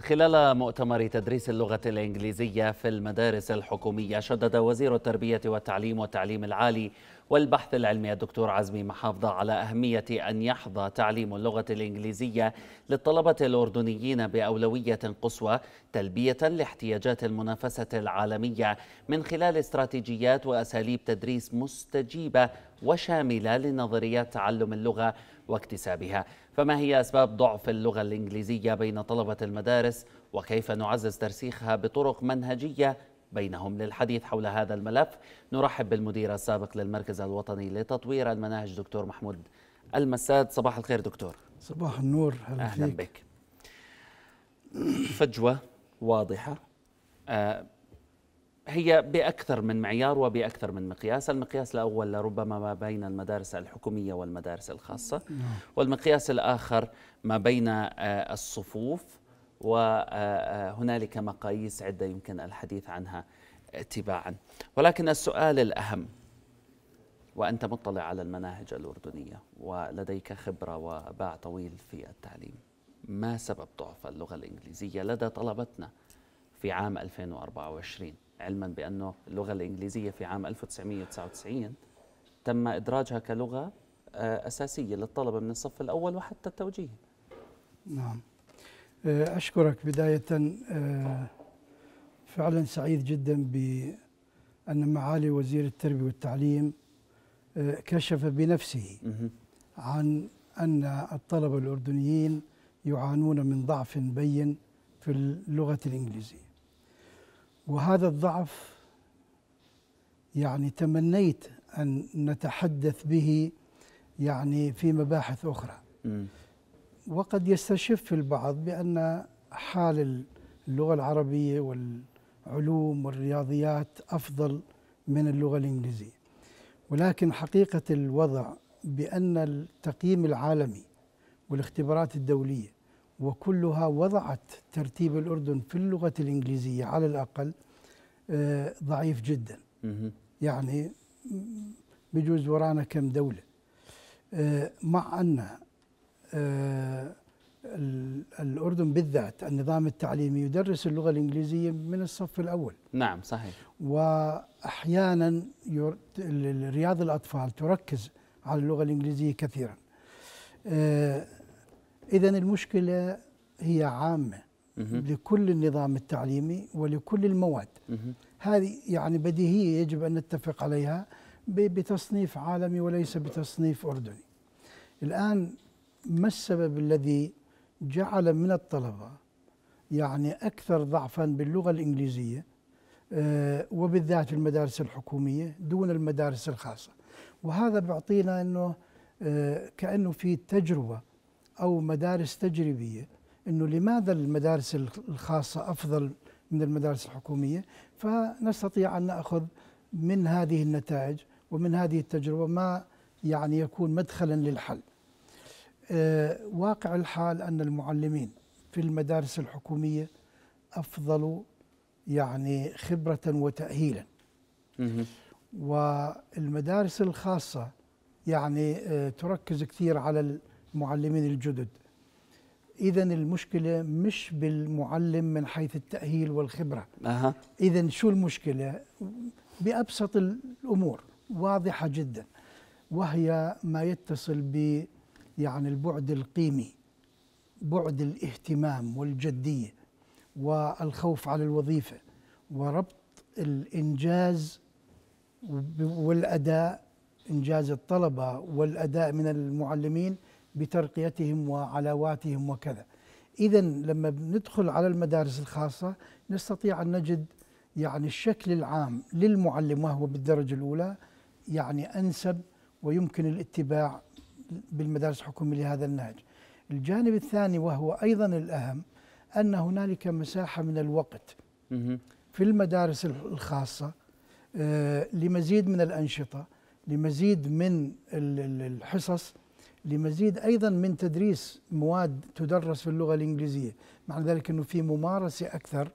خلال مؤتمر تدريس اللغة الإنجليزية في المدارس الحكومية شدد وزير التربية والتعليم والتعليم العالي والبحث العلمي الدكتور عزمي محافظة على أهمية أن يحظى تعليم اللغة الإنجليزية للطلبة الأردنيين بأولوية قصوى تلبية لاحتياجات المنافسة العالمية من خلال استراتيجيات وأساليب تدريس مستجيبة وشاملة لنظريات تعلم اللغة واكتسابها فما هي أسباب ضعف اللغة الإنجليزية بين طلبة المدارس وكيف نعزز ترسيخها بطرق منهجية بينهم للحديث حول هذا الملف نرحب بالمدير السابق للمركز الوطني لتطوير المناهج دكتور محمود المساد صباح الخير دكتور صباح النور أهلا فيك. بك فجوة واضحة آه، هي بأكثر من معيار وبأكثر من مقياس المقياس الأول لربما ما بين المدارس الحكومية والمدارس الخاصة نعم. والمقياس الآخر ما بين آه، الصفوف وهنالك آه، آه، مقاييس عدة يمكن الحديث عنها تباعا ولكن السؤال الأهم وأنت مطلع على المناهج الأردنية ولديك خبرة وباع طويل في التعليم ما سبب ضعف اللغة الإنجليزية لدى طلبتنا في عام 2024 علما بأنه اللغة الإنجليزية في عام 1999 تم إدراجها كلغة آه، أساسية للطلبة من الصف الأول وحتى التوجيه نعم آه، أشكرك بداية آه، فعلا سعيد جدا بأن معالي وزير التربية والتعليم كشف بنفسه عن أن الطلبة الأردنيين يعانون من ضعف بين في اللغة الإنجليزية وهذا الضعف يعني تمنيت أن نتحدث به يعني في مباحث أخرى وقد يستشف البعض بأن حال اللغة العربية والعلوم والرياضيات أفضل من اللغة الإنجليزية ولكن حقيقة الوضع بأن التقييم العالمي والاختبارات الدولية وكلها وضعت ترتيب الأردن في اللغة الإنجليزية على الأقل آه، ضعيف جدا يعني بجوز ورانا كم دولة آه، مع أن آه، الأردن بالذات النظام التعليمي يدرس اللغة الإنجليزية من الصف الأول نعم صحيح وأحيانا رياض الأطفال تركز على اللغة الإنجليزية كثيرا إذا المشكلة هي عامة لكل النظام التعليمي ولكل المواد هذه يعني بديهية يجب أن نتفق عليها بتصنيف عالمي وليس بتصنيف أردني الآن ما السبب الذي جعل من الطلبة يعني أكثر ضعفا باللغة الإنجليزية آه، وبالذات في المدارس الحكومية دون المدارس الخاصة وهذا بيعطينا أنه آه، كأنه في تجربة أو مدارس تجريبية أنه لماذا المدارس الخاصة أفضل من المدارس الحكومية فنستطيع أن نأخذ من هذه النتائج ومن هذه التجربة ما يعني يكون مدخلا للحل آه، واقع الحال أن المعلمين في المدارس الحكومية أفضل يعني خبرة وتأهيلا والمدارس الخاصة يعني آه، تركز كثير على المعلمين الجدد اذا المشكله مش بالمعلم من حيث التاهيل والخبره أه. اذا شو المشكله بابسط الامور واضحه جدا وهي ما يتصل ب يعني البعد القيمي بعد الاهتمام والجديه والخوف على الوظيفه وربط الانجاز والاداء انجاز الطلبه والاداء من المعلمين بترقيتهم وعلاواتهم وكذا إذا لما ندخل على المدارس الخاصة نستطيع أن نجد يعني الشكل العام للمعلم وهو بالدرجة الأولى يعني أنسب ويمكن الاتباع بالمدارس الحكومية لهذا النهج الجانب الثاني وهو أيضا الأهم أن هنالك مساحة من الوقت في المدارس الخاصة آه، لمزيد من الأنشطة لمزيد من الحصص لمزيد أيضا من تدريس مواد تدرس في اللغة الإنجليزية معنى ذلك أنه في ممارسة أكثر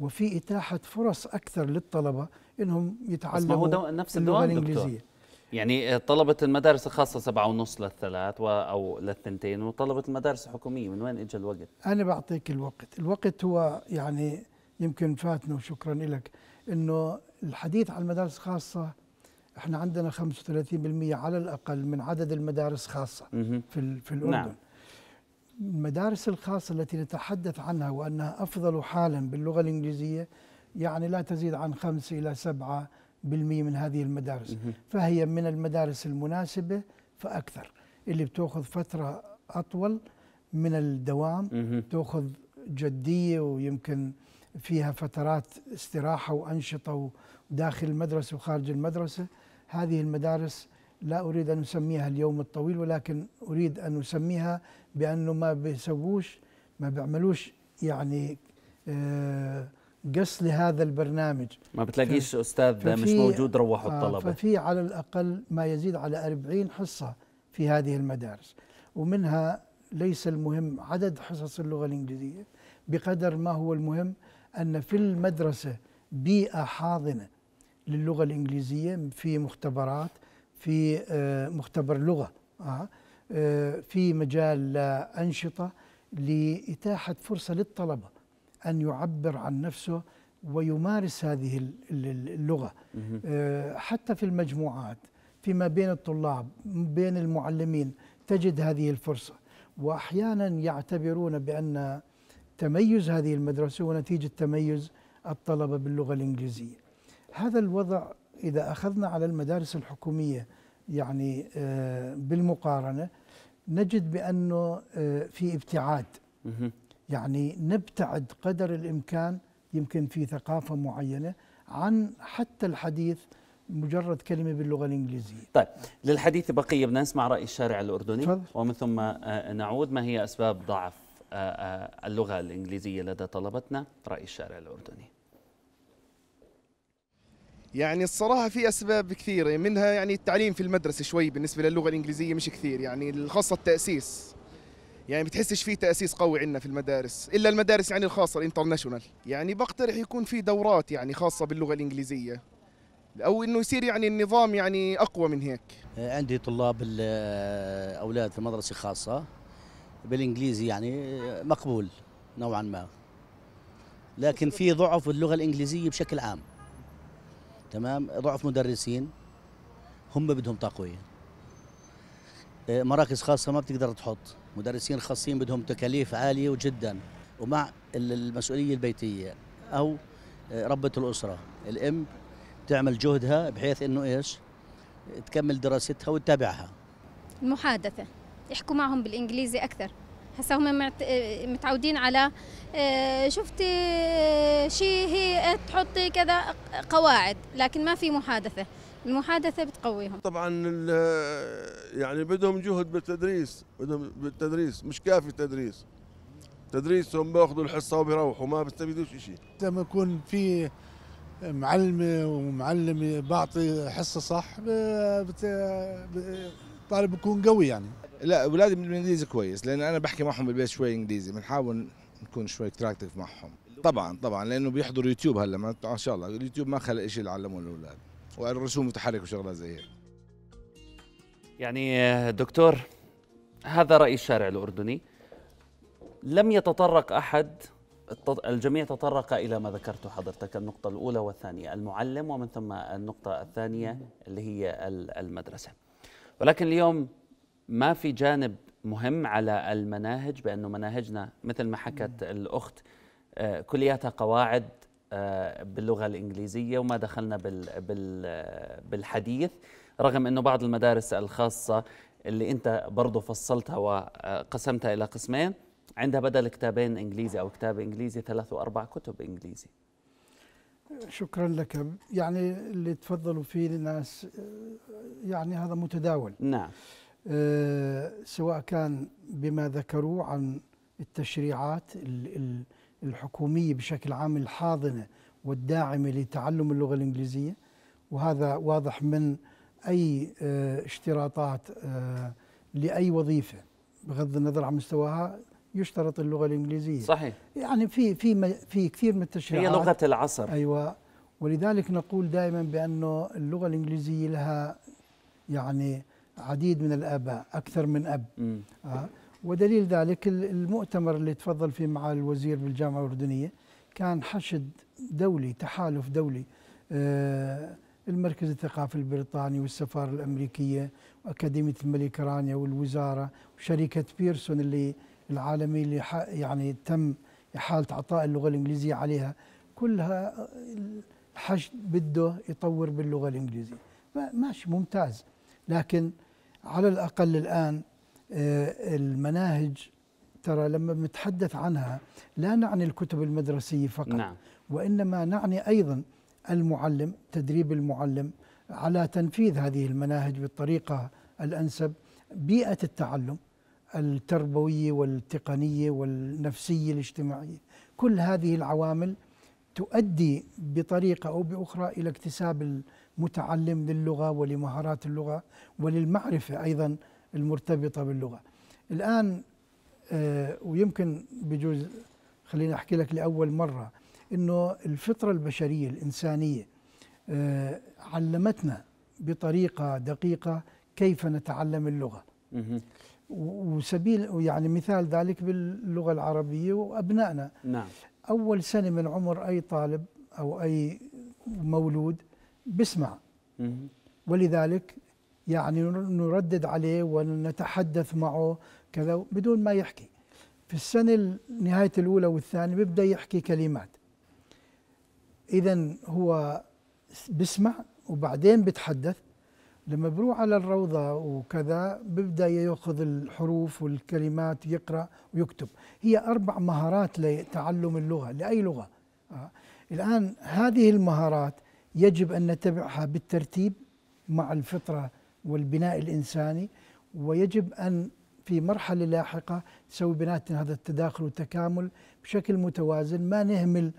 وفي إتاحة فرص أكثر للطلبة أنهم يتعلموا دو... نفس اللغة الإنجليزية يعني آه، طلبة المدارس الخاصة سبعة ونص للثلاث أو للثنتين وطلبة المدارس الحكومية من وين إجا الوقت؟ أنا بعطيك الوقت الوقت هو يعني يمكن فاتنا وشكرا لك أنه الحديث عن المدارس الخاصة احنا عندنا 35% على الاقل من عدد المدارس خاصه في في الاردن نعم. المدارس الخاصه التي نتحدث عنها وانها افضل حالا باللغه الانجليزيه يعني لا تزيد عن 5 الى 7 من هذه المدارس فهي من المدارس المناسبة فأكثر اللي بتأخذ فترة أطول من الدوام تأخذ جدية ويمكن فيها فترات استراحة وأنشطة داخل المدرسة وخارج المدرسة هذه المدارس لا أريد أن أسميها اليوم الطويل ولكن أريد أن أسميها بأنه ما بيسووش ما بيعملوش يعني آه، قص لهذا البرنامج ما بتلاقيش ف... أستاذ مش موجود روحوا آه، الطلبة ففي على الأقل ما يزيد على 40 حصة في هذه المدارس ومنها ليس المهم عدد حصص اللغة الإنجليزية بقدر ما هو المهم أن في المدرسة بيئة حاضنة للغة الإنجليزية في مختبرات في آه، مختبر لغة آه، آه، في مجال أنشطة لإتاحة فرصة للطلبة أن يعبر عن نفسه ويمارس هذه اللغة حتى في المجموعات فيما بين الطلاب بين المعلمين تجد هذه الفرصة وأحيانا يعتبرون بأن تميز هذه المدرسة ونتيجة تميز الطلبة باللغة الإنجليزية هذا الوضع إذا أخذنا على المدارس الحكومية يعني آه، بالمقارنة نجد بأنه آه، في ابتعاد يعني نبتعد قدر الإمكان يمكن في ثقافة معينة عن حتى الحديث مجرد كلمة باللغة الإنجليزية طيب للحديث بقية بدنا نسمع رأي الشارع الأردني تفضل. ومن ثم آه، نعود ما هي أسباب ضعف آه، آه، اللغة الإنجليزية لدى طلبتنا رأي الشارع الأردني يعني الصراحة في أسباب كثيرة منها يعني التعليم في المدرسة شوي بالنسبة للغة الإنجليزية مش كثير يعني خاصة التأسيس يعني بتحسش في تأسيس قوي عندنا في المدارس إلا المدارس يعني الخاصة الانترناشونال يعني بقترح يكون في دورات يعني خاصة باللغة الإنجليزية أو إنه يصير يعني النظام يعني أقوى من هيك عندي طلاب آه، أولاد في مدرسة خاصة بالانجليزي يعني مقبول نوعا ما لكن في ضعف اللغه الانجليزيه بشكل عام تمام ضعف مدرسين هم بدهم تقويه مراكز خاصه ما بتقدر تحط مدرسين خاصين بدهم تكاليف عاليه جدا ومع المسؤوليه البيتيه او ربة الاسره الام تعمل جهدها بحيث انه ايش تكمل دراستها وتتابعها المحادثه يحكوا معهم بالانجليزي اكثر هسه هم آه، متعودين على آه، شفتي آه، شيء هي إيه، تحطي كذا قواعد لكن ما في محادثه المحادثه بتقويهم طبعا يعني بدهم جهد بالتدريس بدهم بالتدريس مش كافي تدريس تدريسهم باخذوا الحصه وبيروحوا ما بيستفيدوش شيء لما يكون في معلمه ومعلم بعطي حصه صح الطالب بيكون قوي يعني لا اولادي بالانجليزي كويس لان انا بحكي معهم بالبيت شوي انجليزي بنحاول نكون شوي كراكتف معهم طبعا طبعا لانه بيحضروا يوتيوب هلا ما ان شاء الله اليوتيوب ما خلق شيء يعلموه الاولاد والرسوم متحركه وشغلات زي هيك يعني آه، دكتور هذا راي الشارع الاردني لم يتطرق احد الجميع تطرق الى ما ذكرته حضرتك النقطه الاولى والثانيه المعلم ومن ثم النقطه الثانيه اللي هي المدرسه ولكن اليوم ما في جانب مهم على المناهج بانه مناهجنا مثل ما حكت الاخت آه، كلياتها قواعد آه، باللغه الانجليزيه وما دخلنا بالحديث رغم انه بعض المدارس الخاصه اللي انت برضه فصلتها وقسمتها الى قسمين عندها بدل كتابين انجليزي او كتاب انجليزي ثلاث واربع كتب انجليزي شكرا لك يعني اللي تفضلوا فيه الناس آه، يعني هذا متداول نعم آه، سواء كان بما ذكروه عن التشريعات الحكومية بشكل عام الحاضنة والداعمة لتعلم اللغة الإنجليزية وهذا واضح من أي آه، اشتراطات آه، لأي وظيفة بغض النظر عن مستواها يشترط اللغة الإنجليزية صحيح يعني في في في كثير من التشريعات هي لغة العصر أيوة ولذلك نقول دائما بأنه اللغة الإنجليزية لها يعني عديد من الآباء أكثر من أب آه ودليل ذلك المؤتمر اللي تفضل فيه معالي الوزير بالجامعة الأردنية كان حشد دولي تحالف دولي آه المركز الثقافي البريطاني والسفارة الأمريكية وأكاديمية الملك رانيا والوزارة وشركة بيرسون اللي العالمي اللي يعني تم إحالة عطاء اللغة الإنجليزية عليها كلها الحشد بده يطور باللغة الإنجليزية ماشي ممتاز لكن على الأقل الآن آه، المناهج ترى لما بنتحدث عنها لا نعني الكتب المدرسية فقط نعم. وإنما نعني أيضا المعلم تدريب المعلم على تنفيذ هذه المناهج بالطريقة الأنسب بيئة التعلم التربوية والتقنية والنفسية الاجتماعية كل هذه العوامل تؤدي بطريقة أو بأخرى إلى اكتساب متعلم للغة ولمهارات اللغة وللمعرفة أيضا المرتبطة باللغة الآن آه، ويمكن بجوز خليني أحكي لك لأول مرة أنه الفطرة البشرية الإنسانية آه، علمتنا بطريقة دقيقة كيف نتعلم اللغة وسبيل يعني مثال ذلك باللغة العربية وأبنائنا نعم. أول سنة من عمر أي طالب أو أي مولود بيسمع ولذلك يعني نردد عليه ونتحدث معه كذا بدون ما يحكي في السنة نهاية الأولى والثانية بيبدأ يحكي كلمات إذا هو بيسمع وبعدين بتحدث لما بروح على الروضة وكذا بيبدأ يأخذ الحروف والكلمات يقرأ ويكتب هي أربع مهارات لتعلم اللغة لأي لغة آه. الآن هذه المهارات يجب أن نتبعها بالترتيب مع الفطرة والبناء الإنساني ويجب أن في مرحلة لاحقة نسوي بيناتنا هذا التداخل والتكامل بشكل متوازن ما نهمل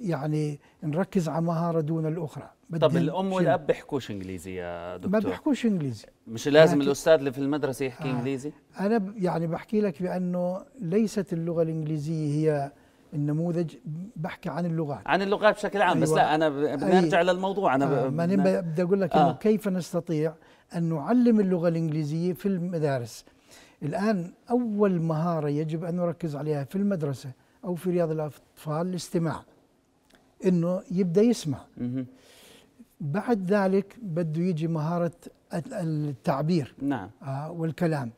يعني نركز على مهارة دون الأخرى طب الأم والأب بيحكوش إنجليزي يا دكتور ما بيحكوش إنجليزي مش لازم الأستاذ اللي في المدرسة يحكي آه إنجليزي أنا يعني بحكي لك بأنه ليست اللغة الإنجليزية هي النموذج بحكي عن اللغات عن اللغات بشكل عام أيوة بس لا أيوة. انا بدي ارجع أيوة للموضوع انا آه ما بدي اقول لك آه كيف نستطيع ان نعلم اللغه الانجليزيه في المدارس الان اول مهاره يجب ان نركز عليها في المدرسه او في رياض الاطفال الاستماع انه يبدا يسمع بعد ذلك بده يجي مهاره التعبير نعم آه والكلام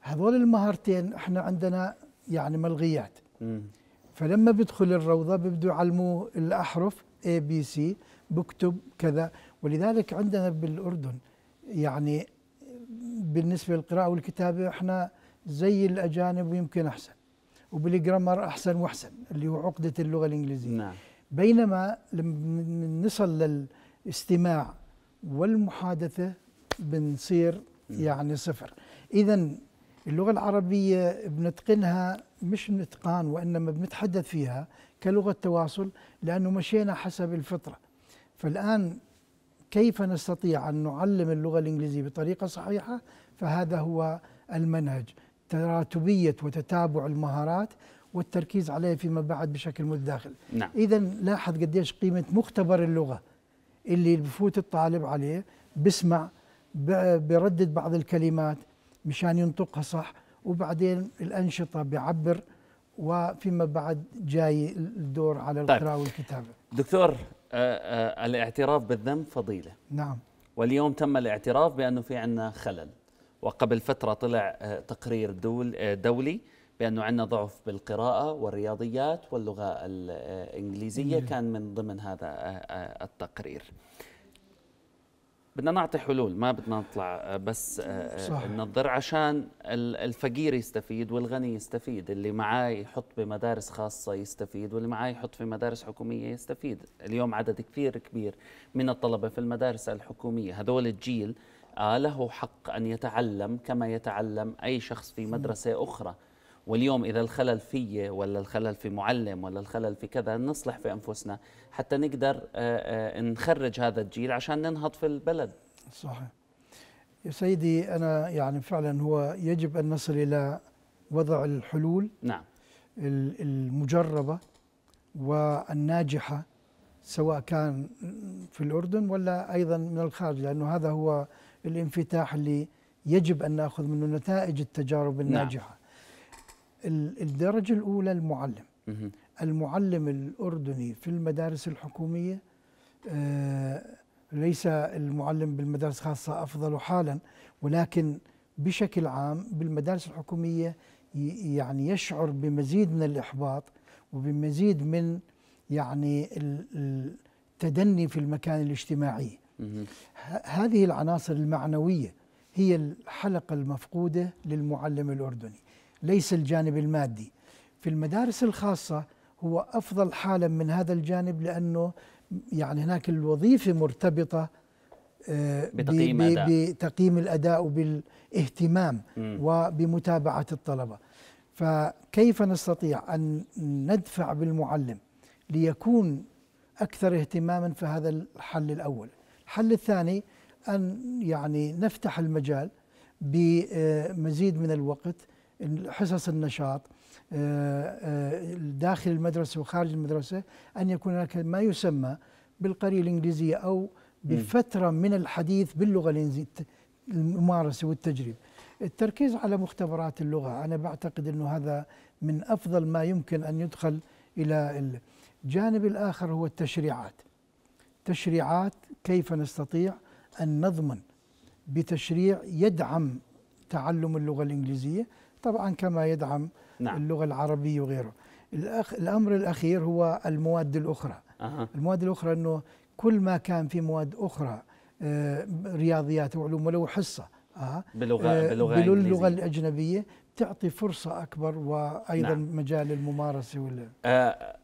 هذول المهارتين احنا عندنا يعني ملغيات فلما بدخل الروضه ببدوا يعلموه الاحرف اي بي سي بكتب كذا ولذلك عندنا بالاردن يعني بالنسبه للقراءه والكتابه احنا زي الاجانب ويمكن احسن وبالجرامر احسن واحسن اللي هو عقده اللغه الانجليزيه نعم. بينما لما نصل للاستماع والمحادثه بنصير يعني صفر اذا اللغه العربيه بنتقنها مش من اتقان وانما بنتحدث فيها كلغه تواصل لانه مشينا حسب الفطره فالان كيف نستطيع ان نعلم اللغه الانجليزيه بطريقه صحيحه فهذا هو المنهج تراتبيه وتتابع المهارات والتركيز عليه فيما بعد بشكل متداخل نعم. اذا لاحظ قديش قيمه مختبر اللغه اللي بفوت الطالب عليه بسمع بردد بعض الكلمات مشان ينطقها صح وبعدين الأنشطة بعبر وفيما بعد جاي الدور على طيب. القراءة طيب. والكتابة دكتور آآ آه، آآ آه، الاعتراف بالذنب فضيلة نعم واليوم تم الاعتراف بأنه في عنا خلل وقبل فترة طلع آه، تقرير دول دولي بأنه عندنا ضعف بالقراءة والرياضيات واللغة الإنجليزية كان من ضمن هذا التقرير بدنا نعطي حلول ما بدنا نطلع آه، بس ننظر آه، آه، عشان الفقير يستفيد والغني يستفيد اللي معاه يحط بمدارس خاصة يستفيد واللي معاه يحط في مدارس حكومية يستفيد اليوم عدد كثير كبير من الطلبة في المدارس الحكومية هذول الجيل له حق أن يتعلم كما يتعلم أي شخص في مدرسة أخرى واليوم إذا الخلل في ولا الخلل في معلم ولا الخلل في كذا نصلح في أنفسنا حتى نقدر آه، آه، نخرج هذا الجيل عشان ننهض في البلد صحيح يا سيدي أنا يعني فعلا هو يجب أن نصل إلى وضع الحلول نعم المجربة والناجحة سواء كان في الأردن ولا أيضا من الخارج لأنه هذا هو الانفتاح اللي يجب أن نأخذ منه نتائج التجارب نعم. الناجحة نعم. الدرجة الأولى المعلم المعلم الأردني في المدارس الحكومية آه، ليس المعلم بالمدارس الخاصة أفضل حالا ولكن بشكل عام بالمدارس الحكومية يعني يشعر بمزيد من الإحباط وبمزيد من يعني التدني في المكان الاجتماعي هذه العناصر المعنوية هي الحلقة المفقودة للمعلم الأردني ليس الجانب المادي في المدارس الخاصة هو أفضل حالا من هذا الجانب لأنه يعني هناك الوظيفة مرتبطة آه، بتقييم, أداء. بتقييم الأداء وبالاهتمام م. وبمتابعة الطلبة فكيف نستطيع أن ندفع بالمعلم ليكون أكثر اهتماما فهذا الحل الأول الحل الثاني أن يعني نفتح المجال بمزيد من الوقت حصص النشاط آه، آه، داخل المدرسة وخارج المدرسة أن يكون هناك ما يسمى بالقرية الإنجليزية أو بفترة من الحديث باللغة الإنجليزية الممارسة والتجريب التركيز على مختبرات اللغة أنا بعتقد أنه هذا من أفضل ما يمكن أن يدخل إلى الجانب الآخر هو التشريعات تشريعات كيف نستطيع أن نضمن بتشريع يدعم تعلم اللغة الإنجليزية طبعا كما يدعم نعم. اللغة العربية وغيره الأخ الأمر الأخير هو المواد الأخرى أه. المواد الأخرى أنه كل ما كان في مواد أخرى آه، رياضيات وعلوم ولو حصة أه بلغة, بلغة, آه، باللغة الأجنبية تعطي فرصة أكبر وأيضا نعم. مجال الممارسة وال... أه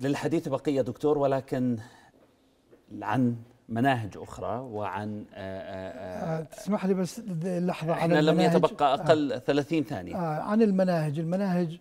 للحديث بقية دكتور ولكن عن مناهج اخرى وعن آآ آه، آآ آه، آه، تسمح لي بس لحظه عن احنا لم يتبقى اقل آه 30 ثانيه آه عن المناهج المناهج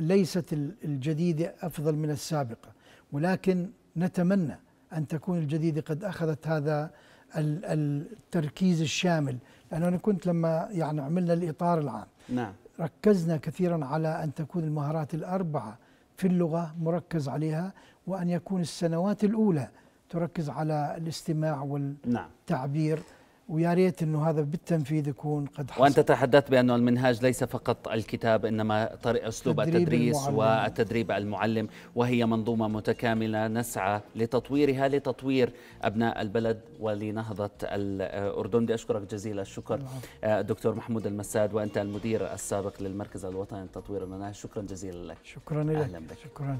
ليست الجديده افضل من السابقه ولكن نتمنى ان تكون الجديده قد اخذت هذا التركيز الشامل لانه انا كنت لما يعني عملنا الاطار العام نعم ركزنا كثيرا على ان تكون المهارات الاربعه في اللغه مركز عليها وان يكون السنوات الاولى تركز على الاستماع نعم. والتعبير نعم. ويا ريت انه هذا بالتنفيذ يكون قد حصل وانت تحدثت بانه المنهاج ليس فقط الكتاب انما طريق اسلوب التدريس المعلم. والتدريب المعلم وهي منظومه متكامله نسعى لتطويرها لتطوير ابناء البلد ولنهضه الاردن بدي اشكرك جزيل الشكر نعم. آه، دكتور محمود المساد وانت المدير السابق للمركز الوطني لتطوير المناهج شكرا جزيلا لك شكرا لك اهلا بك شكرا